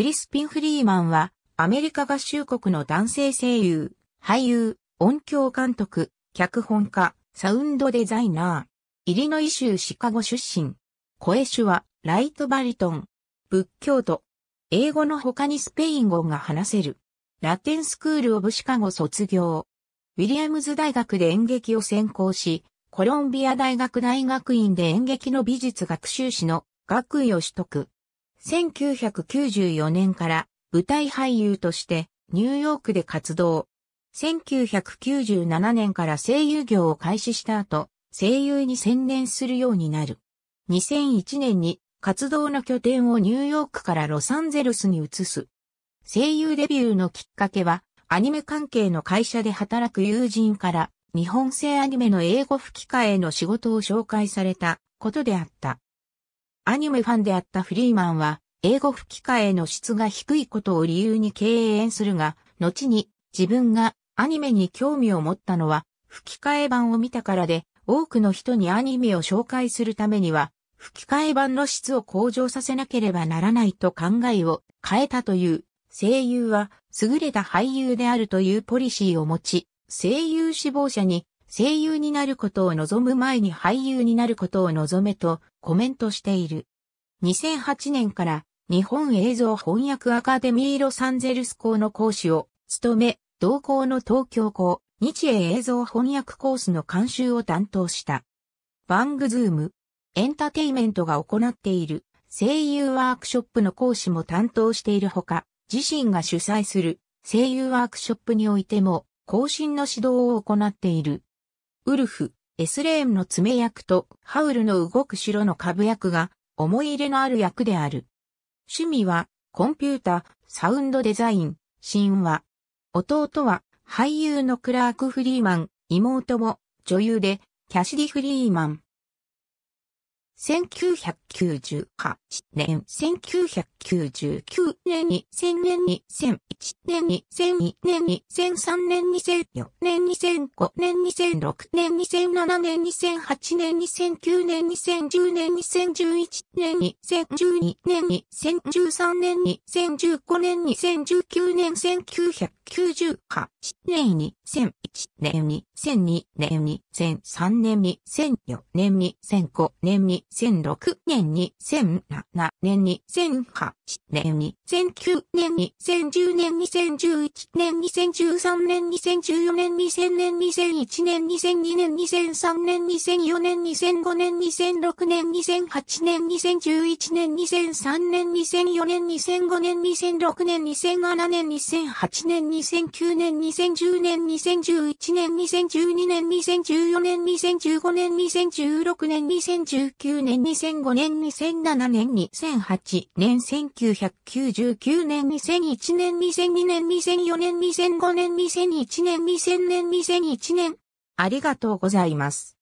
クリスピン・フリーマンは、アメリカ合衆国の男性声優、俳優、音響監督、脚本家、サウンドデザイナー、イリノイ州シカゴ出身、声手は、ライトバリトン、仏教徒、英語の他にスペイン語が話せる、ラテンスクールオブシカゴ卒業、ウィリアムズ大学で演劇を専攻し、コロンビア大学大学院で演劇の美術学習士の学位を取得。1994年から舞台俳優としてニューヨークで活動。1997年から声優業を開始した後、声優に専念するようになる。2001年に活動の拠点をニューヨークからロサンゼルスに移す。声優デビューのきっかけは、アニメ関係の会社で働く友人から、日本製アニメの英語吹き替えの仕事を紹介されたことであった。アニメファンであったフリーマンは、英語吹き替えの質が低いことを理由に敬遠するが、後に自分がアニメに興味を持ったのは、吹き替え版を見たからで、多くの人にアニメを紹介するためには、吹き替え版の質を向上させなければならないと考えを変えたという、声優は優れた俳優であるというポリシーを持ち、声優志望者に声優になることを望む前に俳優になることを望めとコメントしている。2008年から日本映像翻訳アカデミーロサンゼルス校の講師を務め、同校の東京校、日英映像翻訳コースの監修を担当した。バングズーム、エンターテイメントが行っている声優ワークショップの講師も担当しているほか、自身が主催する声優ワークショップにおいても、更新の指導を行っている。ウルフ、エスレームの爪役とハウルの動く城の株役が思い入れのある役である。趣味はコンピュータ、サウンドデザイン、神話。弟は俳優のクラーク・フリーマン、妹も女優でキャシディ・フリーマン。1990派。1999年に、1000年に、1001年に、2002年に、2003年2004年2005年2006年2007年2008年2009年2010年2011年2012年2013年2015年2019年1998年に、1001年に、2002年に、2003年に、2004年に、2005年に、2006年に、2007 2007年に、2008年に、2009年に、2010年、2011年、2013年、2014年、2000年、2001年、2002年、2003年、2004年、2005年、2006年、2008年、2011年、2003年、2004年、2005年、2006年、2007年、2008年、2009年、2010年、2011年、2012年、2014年、2015年、2016年、2019年、2005年、2007年、2008年1999年2001年2002年2004年2005年2001年2000年2001年。ありがとうございます。